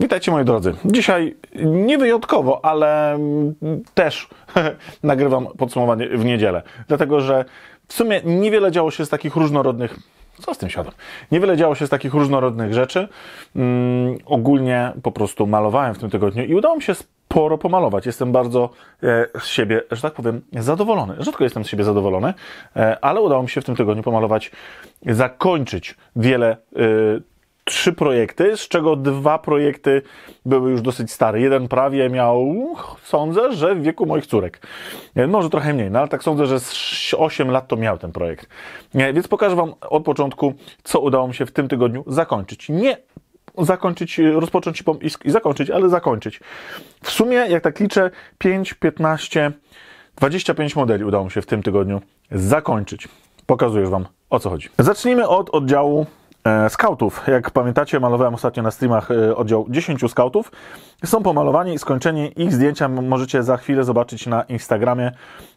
Witajcie moi drodzy. Dzisiaj niewyjątkowo, ale też nagrywam podsumowanie w niedzielę. Dlatego, że w sumie niewiele działo się z takich różnorodnych. Co z tym siadam? Niewiele działo się z takich różnorodnych rzeczy. Mm, ogólnie po prostu malowałem w tym tygodniu i udało mi się sporo pomalować. Jestem bardzo e, z siebie, że tak powiem, zadowolony. Rzadko jestem z siebie zadowolony, e, ale udało mi się w tym tygodniu pomalować, zakończyć wiele e, trzy projekty, z czego dwa projekty były już dosyć stare. Jeden prawie miał, sądzę, że w wieku moich córek. E, może trochę mniej, no ale tak sądzę, że z 8 lat to miał ten projekt. E, więc pokażę Wam od początku, co udało mi się w tym tygodniu zakończyć. Nie zakończyć, e, rozpocząć i zakończyć, ale zakończyć. W sumie, jak tak liczę, 5, 15, 25 modeli udało mi się w tym tygodniu zakończyć. Pokazuję Wam, o co chodzi. Zacznijmy od oddziału E, skautów. Jak pamiętacie, malowałem ostatnio na streamach e, oddział 10 skautów. Są pomalowani i skończeni. Ich zdjęcia możecie za chwilę zobaczyć na Instagramie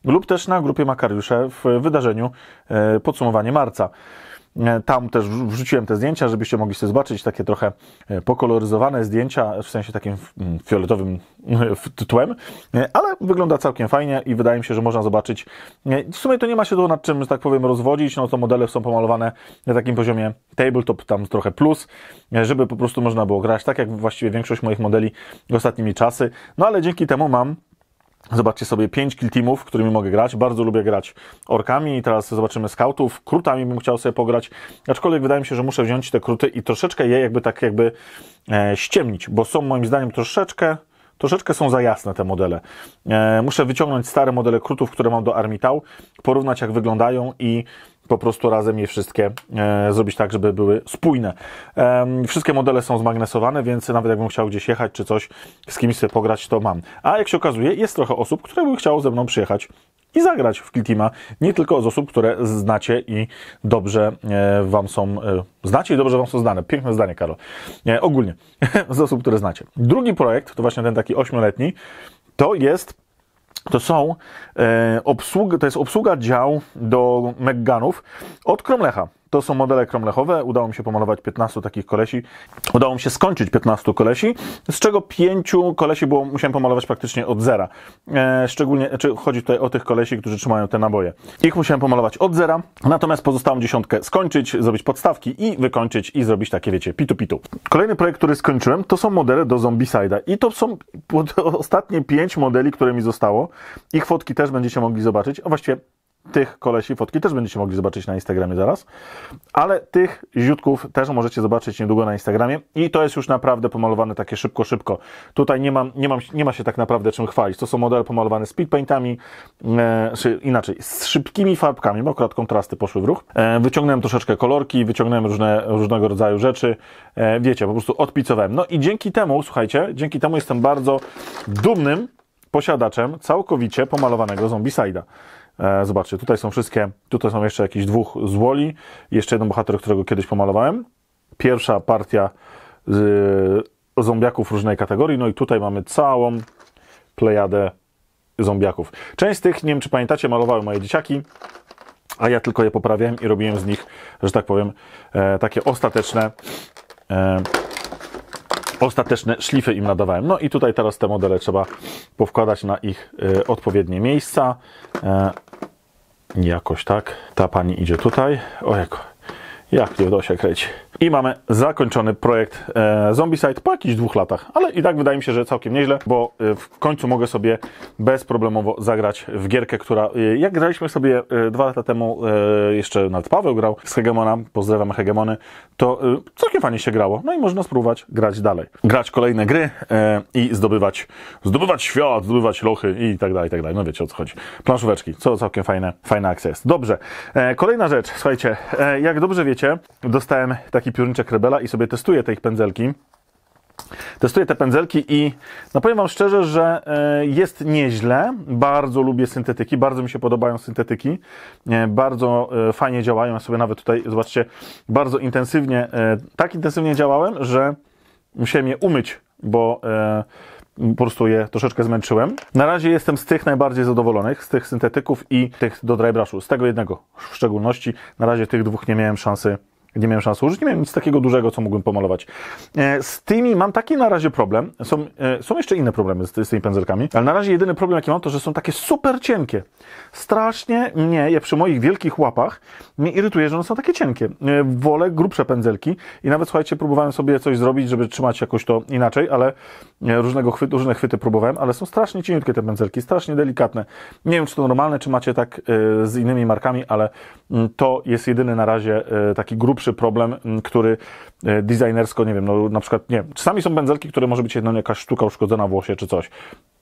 lub też na grupie Makariusze w wydarzeniu e, podsumowanie marca. E, tam też wrzuciłem te zdjęcia, żebyście mogli sobie zobaczyć takie trochę e, pokoloryzowane zdjęcia, w sensie takim mm, fioletowym tłem, e, ale wygląda całkiem fajnie i wydaje mi się, że można zobaczyć. W sumie to nie ma się tu nad czym, że tak powiem, rozwodzić, no to modele są pomalowane na takim poziomie tabletop, tam trochę plus, żeby po prostu można było grać tak, jak właściwie większość moich modeli ostatnimi czasy, no ale dzięki temu mam Zobaczcie sobie pięć kill teamów, którymi mogę grać. Bardzo lubię grać orkami, teraz zobaczymy skautów, krutami bym chciał sobie pograć. Aczkolwiek wydaje mi się, że muszę wziąć te kruty i troszeczkę je jakby tak jakby e, ściemnić, bo są moim zdaniem troszeczkę troszeczkę są za jasne te modele. E, muszę wyciągnąć stare modele krutów, które mam do Armitał, porównać jak wyglądają i po prostu razem je wszystkie e, zrobić tak, żeby były spójne. wszystkie modele są zmagnesowane, więc nawet jakbym chciał gdzieś jechać czy coś, z kimś sobie pograć, to mam. A jak się okazuje, jest trochę osób, które by chciało ze mną przyjechać i zagrać w Kiltima, nie tylko z osób, które znacie i dobrze e, wam są, e, znacie i dobrze wam są znane. Piękne zdanie, Karol. ogólnie, z osób, które znacie. Drugi projekt, to właśnie ten taki ośmioletni, to jest to są e, obsługa, to jest obsługa dział do Megganów od Kromlecha. To są modele kromlechowe. Udało mi się pomalować 15 takich kolesi. Udało mi się skończyć 15 kolesi, z czego 5 kolesi było, musiałem pomalować praktycznie od zera. E, szczególnie, czy znaczy, chodzi tutaj o tych kolesi, którzy trzymają te naboje. Ich musiałem pomalować od zera, natomiast pozostałą dziesiątkę skończyć, zrobić podstawki i wykończyć i zrobić takie, wiecie, pitu-pitu. Kolejny projekt, który skończyłem, to są modele do Zombicide'a i to są ostatnie 5 modeli, które mi zostało. Ich fotki też będziecie mogli zobaczyć, a właściwie tych kolesi, fotki też będziecie mogli zobaczyć na Instagramie zaraz, ale tych ziutków też możecie zobaczyć niedługo na Instagramie i to jest już naprawdę pomalowane takie szybko, szybko. Tutaj nie, mam, nie, mam, nie ma się tak naprawdę czym chwalić. To są modele pomalowane z e, czy inaczej, z szybkimi farbkami, bo akurat kontrasty poszły w ruch. E, wyciągnąłem troszeczkę kolorki, wyciągnąłem różne, różnego rodzaju rzeczy, e, wiecie, po prostu odpicowałem. No i dzięki temu, słuchajcie, dzięki temu jestem bardzo dumnym posiadaczem całkowicie pomalowanego Zombicide'a. E, zobaczcie, tutaj są wszystkie, tutaj są jeszcze jakieś dwóch z Woli, jeszcze jeden bohater, którego kiedyś pomalowałem. Pierwsza partia z e, zombiaków różnej kategorii, no i tutaj mamy całą plejadę zombiaków. Część z tych, nie wiem czy pamiętacie, malowały moje dzieciaki, a ja tylko je poprawiałem i robiłem z nich, że tak powiem, e, takie ostateczne e, ostateczne szlify im nadawałem. No i tutaj teraz te modele trzeba powkładać na ich e, odpowiednie miejsca. E, Jakoś tak. Ta pani idzie tutaj. Ojeko, jak tu się kręci. I mamy zakończony projekt e, Zombicide po jakichś dwóch latach, ale i tak wydaje mi się, że całkiem nieźle, bo e, w końcu mogę sobie bezproblemowo zagrać w gierkę, która, e, jak graliśmy sobie e, dwa lata temu, jeszcze nawet Paweł grał z Hegemona, pozdrawiam Hegemony, to całkiem fajnie się grało, no i można spróbować grać dalej. Grać kolejne gry i zdobywać, zdobywać świat, zdobywać lochy i tak dalej, i tak dalej, no wiecie o co chodzi. Planszóweczki, co całkiem fajne, fajna akcja jest. Dobrze, kolejna rzecz, słuchajcie, jak dobrze wiecie, dostałem taki taki piórniczek Rebela i sobie testuję te ich pędzelki. Testuję te pędzelki i no powiem Wam szczerze, że e, jest nieźle. Bardzo lubię syntetyki, bardzo mi się podobają syntetyki. E, bardzo e, fajnie działają. Ja sobie nawet tutaj, zobaczcie, bardzo intensywnie, tak intensywnie działałem, że musiałem je umyć, bo po prostu je troszeczkę zmęczyłem. Na razie jestem z tych najbardziej zadowolonych, z tych syntetyków i tych do drybrushu, z tego jednego w szczególności. Na razie tych dwóch nie miałem szansy nie miałem szans użyć. Nie miałem nic takiego dużego, co mógłbym pomalować. E, z tymi mam taki na razie problem. Są, e, są jeszcze inne problemy z, z tymi pędzelkami, ale na razie jedyny problem, jaki mam, to, że są takie super cienkie. Strasznie mnie, ja przy moich wielkich łapach, mnie irytuje, że one są takie cienkie. E, wolę grubsze pędzelki i nawet, słuchajcie, próbowałem sobie coś zrobić, żeby trzymać jakoś to inaczej, ale różnego chwyt, różne chwyty próbowałem, ale są strasznie cieniutkie te pędzelki, strasznie delikatne. Nie wiem, czy to normalne, czy macie tak z innymi markami, ale mm, to jest jedyny na razie taki grubszy problem, który e, designersko, nie wiem, no na przykład, nie czasami są pędzelki, które może być jedna jakaś sztuka uszkodzona w czy coś.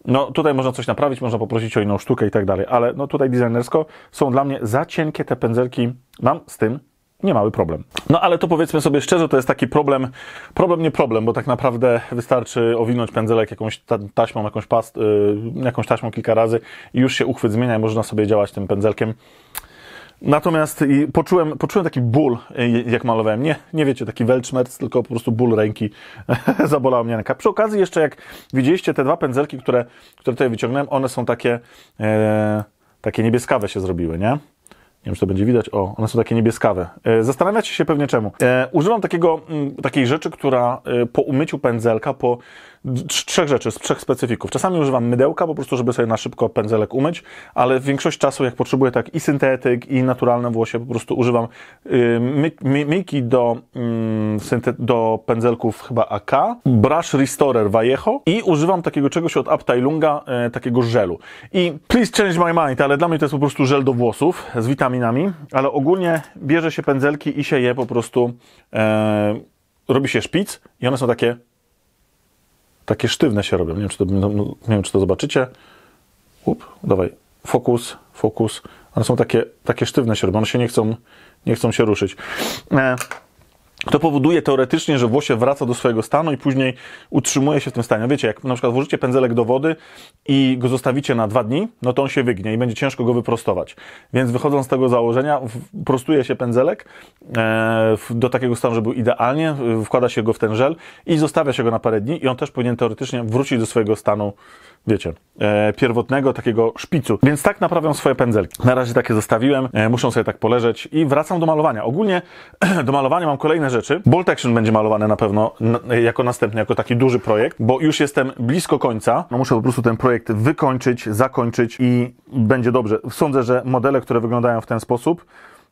No tutaj można coś naprawić, można poprosić o inną sztukę i tak dalej, ale no tutaj designersko są dla mnie za cienkie te pędzelki. Mam z tym niemały problem. No ale to powiedzmy sobie szczerze, to jest taki problem, problem nie problem, bo tak naprawdę wystarczy owinąć pędzelek jakąś ta, taśmą, jakąś, past, yy, jakąś taśmą kilka razy i już się uchwyt zmienia i można sobie działać tym pędzelkiem Natomiast poczułem, poczułem taki ból, e, jak malowałem. Nie, nie wiecie, taki welczmerc, tylko po prostu ból ręki. zabolał mnie ręka. Przy okazji jeszcze, jak widzieliście te dwa pędzelki, które, które tutaj wyciągnąłem, one są takie, e, takie niebieskawe się zrobiły, nie? Nie wiem, czy to będzie widać. O, one są takie niebieskawe. E, zastanawiacie się pewnie czemu. E, używam takiego, m, mm, takiej rzeczy, która e, po umyciu pędzelka, po trzech rzeczy, z trzech specyfików. Czasami używam mydełka po prostu, żeby sobie na szybko pędzelek umyć, ale większość czasu, jak potrzebuję tak i syntetyk, i naturalne włosie, po prostu używam yy, my, do, yy, do pędzelków chyba AK, brush restorer Vallejo i używam takiego czegoś od Aptailunga, yy, takiego żelu. I please change my mind, ale dla mnie to jest po prostu żel do włosów z witaminami, ale ogólnie bierze się pędzelki i się je po prostu, e, robi się szpic i one są takie takie sztywne się robią. Nie wiem, czy to, no, no, nie wiem, czy to zobaczycie. Up, dawaj. Fokus, fokus. One są takie, takie sztywne się robią. One się nie chcą, nie chcą się ruszyć. E, to powoduje teoretycznie, że Włosie wraca do swojego stanu i później utrzymuje się w tym stanie. No wiecie, jak na przykład włożycie pędzelek do wody i go zostawicie na dwa dni, no to on się wygnie i będzie ciężko go wyprostować. Więc wychodząc z tego założenia, prostuje się pędzelek e, do takiego stanu, żeby był idealnie, e, wkłada się go w ten żel i zostawia się go na parę dni i on też powinien teoretycznie wrócić do swojego stanu wiecie, e, pierwotnego takiego szpicu. Więc tak naprawiam swoje pędzelki. Na razie takie zostawiłem, e, muszą sobie tak poleżeć i wracam do malowania. Ogólnie do malowania mam kolejne rzeczy. Bolt Action będzie malowane na pewno na, jako następny, jako taki duży projekt, bo już jestem blisko końca. No muszę po prostu ten projekt wykończyć, zakończyć i będzie dobrze. Sądzę, że modele, które wyglądają w ten sposób,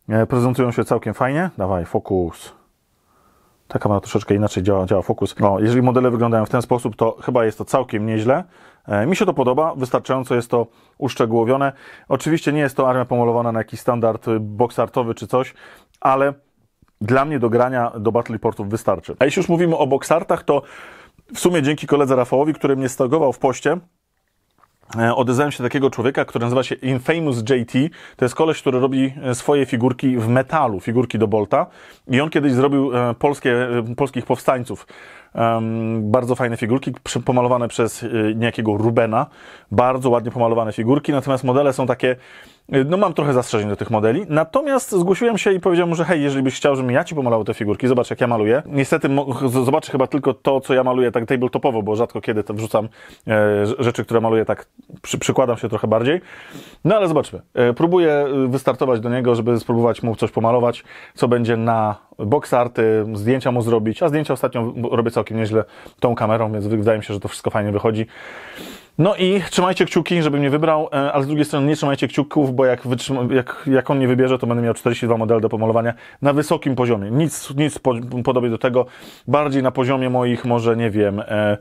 e, prezentują się całkiem fajnie. Dawaj, fokus. Taka ma troszeczkę inaczej działa, działa fokus. No, jeżeli modele wyglądają w ten sposób, to chyba jest to całkiem nieźle. E, mi się to podoba, wystarczająco jest to uszczegółowione. Oczywiście nie jest to armia pomalowana na jakiś standard y, boksartowy czy coś, ale dla mnie do grania do Battle Portów wystarczy. A jeśli już mówimy o boksartach, to w sumie dzięki koledze Rafałowi, który mnie stagował w poście, E, odezwałem się do takiego człowieka, który nazywa się Infamous JT. To jest koleś, który robi e, swoje figurki w metalu, figurki do Bolta. I on kiedyś zrobił e, polskie, polskich powstańców. Um, bardzo fajne figurki, pomalowane przez niejakiego Rubena. Bardzo ładnie pomalowane figurki, natomiast modele są takie Y, no mam trochę zastrzeżeń do tych modeli, natomiast zgłosiłem się i powiedziałem mu, że hej, jeżeli byś chciał, żebym ja ci pomalał te figurki, zobacz jak ja maluję. Niestety zobaczy chyba tylko to, co ja maluję tak tabletopowo, bo rzadko kiedy to wrzucam e, rzeczy, które maluję tak, przy, przykładam się trochę bardziej. No ale zobaczmy. E, próbuję y, wystartować do niego, żeby spróbować mu coś pomalować, co będzie na boxarty zdjęcia mu zrobić, a zdjęcia ostatnio robię całkiem nieźle tą kamerą, więc wydaje mi się, że to wszystko fajnie wychodzi. No i trzymajcie kciuki, żeby mnie wybrał, e, ale z drugiej strony nie trzymajcie kciuków, bo jak, wytrzyma, jak, jak on nie wybierze, to będę miał 42 modele do pomalowania na wysokim poziomie. Nic, nic po, podobie do tego, bardziej na poziomie moich, może nie wiem, e,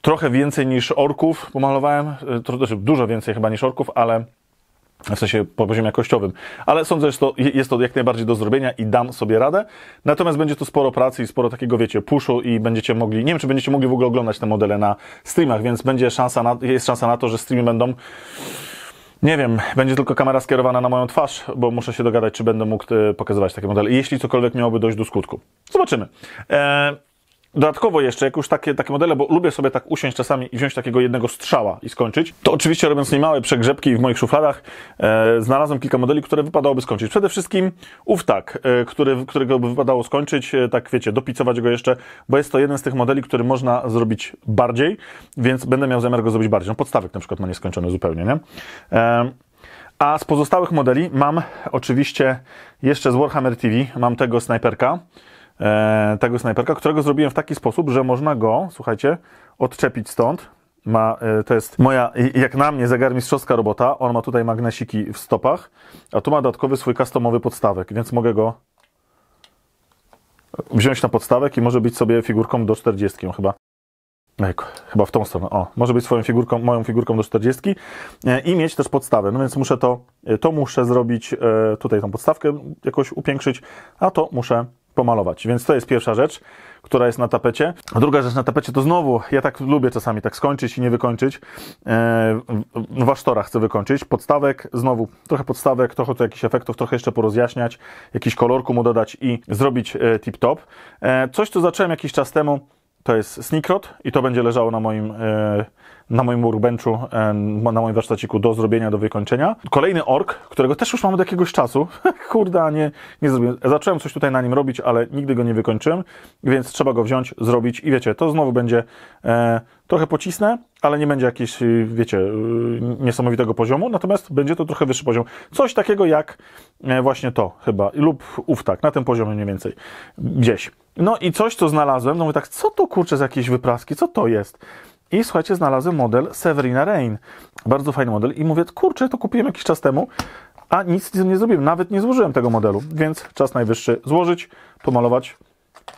trochę więcej niż orków pomalowałem, e, to, to znaczy dużo więcej chyba niż orków, ale w sensie po poziomie jakościowym. Ale sądzę, że to, jest to jak najbardziej do zrobienia i dam sobie radę. Natomiast będzie to sporo pracy i sporo takiego, wiecie, puszu i będziecie mogli, nie wiem, czy będziecie mogli w ogóle oglądać te modele na streamach, więc będzie szansa na, jest szansa na to, że streamy będą nie wiem, będzie tylko kamera skierowana na moją twarz, bo muszę się dogadać, czy będę mógł e, pokazywać takie modele, I jeśli cokolwiek miałoby dojść do skutku. Zobaczymy. Eee, dodatkowo jeszcze, jak już takie, takie modele, bo lubię sobie tak usiąść czasami i wziąć takiego jednego strzała i skończyć, to oczywiście robiąc niemałe przegrzebki w moich szufladach, e, znalazłem kilka modeli, które wypadałoby skończyć. Przede wszystkim ów tak, e, który, którego by wypadało skończyć, e, tak wiecie, dopicować go jeszcze, bo jest to jeden z tych modeli, który można zrobić bardziej, więc będę miał zamiar go zrobić bardziej. No, podstawek na przykład ma nieskończony zupełnie, nie? E, a z pozostałych modeli mam oczywiście jeszcze z Warhammer TV, mam tego snajperka, E, tego snajperka, którego zrobiłem w taki sposób, że można go, słuchajcie, odczepić stąd. Ma, e, to jest moja, jak na mnie, zagarmistrzowska robota. On ma tutaj magnesiki w stopach, a tu ma dodatkowy swój customowy podstawek, więc mogę go wziąć na podstawek i może być sobie figurką do 40 chyba. Ej, no chyba w tą stronę. O, może być swoją figurką, moją figurką do 40 e, i mieć też podstawę. No więc muszę to, to muszę zrobić, tutaj tą podstawkę jakoś upiększyć, a to muszę pomalować. Więc to jest pierwsza rzecz, która jest na tapecie. A druga rzecz na tapecie to znowu, ja tak lubię czasami tak skończyć i nie wykończyć. E, wasztora chcę wykończyć. Podstawek, znowu trochę podstawek, trochę tu jakichś efektów, trochę jeszcze porozjaśniać, jakiś kolorku mu dodać i zrobić e, tip-top. E, coś, co zacząłem jakiś czas temu, to jest snikrot i to będzie leżało na moim... E, na moim workbenchu, na moim warsztaciku do zrobienia, do wykończenia. Kolejny ork, którego też już mam od jakiegoś czasu. Kurda, nie, nie zrobiłem. Zacząłem coś tutaj na nim robić, ale nigdy go nie wykończyłem, więc trzeba go wziąć, zrobić i wiecie, to znowu będzie e, trochę pocisnę, ale nie będzie jakiegoś, y, wiecie, y, niesamowitego poziomu, natomiast będzie to trochę wyższy poziom. Coś takiego jak e, właśnie to chyba, lub ów tak, na tym poziomie mniej więcej, gdzieś. No i coś, co znalazłem, no mówię tak, co to kurczę z jakieś wypraski, co to jest? I słuchajcie, znalazłem model Severina Rain. Bardzo fajny model. I mówię, kurczę, to kupiłem jakiś czas temu, a nic z tym nie zrobiłem. Nawet nie złożyłem tego modelu. Więc czas najwyższy złożyć, pomalować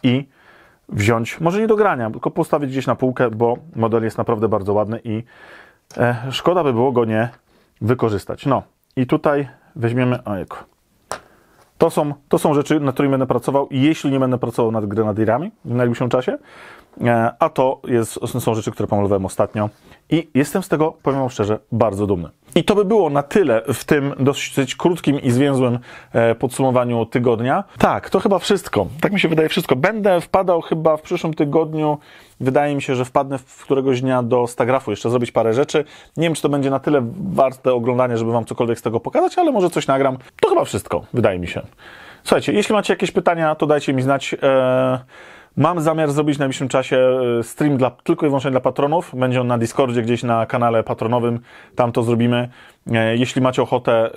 i wziąć. Może nie do grania, tylko postawić gdzieś na półkę, bo model jest naprawdę bardzo ładny i e, szkoda by było go nie wykorzystać. No i tutaj weźmiemy. Ojku. To są, to są rzeczy, nad którymi będę pracował, jeśli nie będę pracował nad grenadirami w najbliższym czasie, E, a to jest, są rzeczy, które pomalowałem ostatnio i jestem z tego, powiem wam szczerze, bardzo dumny. I to by było na tyle w tym dosyć krótkim i zwięzłym e, podsumowaniu tygodnia. Tak, to chyba wszystko. Tak mi się wydaje wszystko. Będę wpadał chyba w przyszłym tygodniu. Wydaje mi się, że wpadnę w któregoś dnia do Stagrafu jeszcze zrobić parę rzeczy. Nie wiem, czy to będzie na tyle warte oglądania, żeby wam cokolwiek z tego pokazać, ale może coś nagram. To chyba wszystko, wydaje mi się. Słuchajcie, jeśli macie jakieś pytania, to dajcie mi znać. Eee... Mam zamiar zrobić w najbliższym czasie y, stream dla, tylko i wyłącznie dla patronów. Będzie on na Discordzie, gdzieś na kanale patronowym. Tam to zrobimy. E, jeśli macie ochotę, y,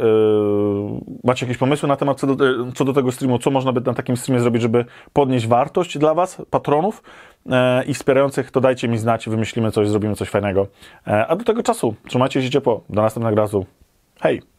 macie jakieś pomysły na temat co do, y, co do tego streamu, co można by na takim streamie zrobić, żeby podnieść wartość dla Was, patronów e, i wspierających, to dajcie mi znać, wymyślimy coś, zrobimy coś fajnego. E, a do tego czasu trzymajcie się ciepło. Do następnego razu. Hej!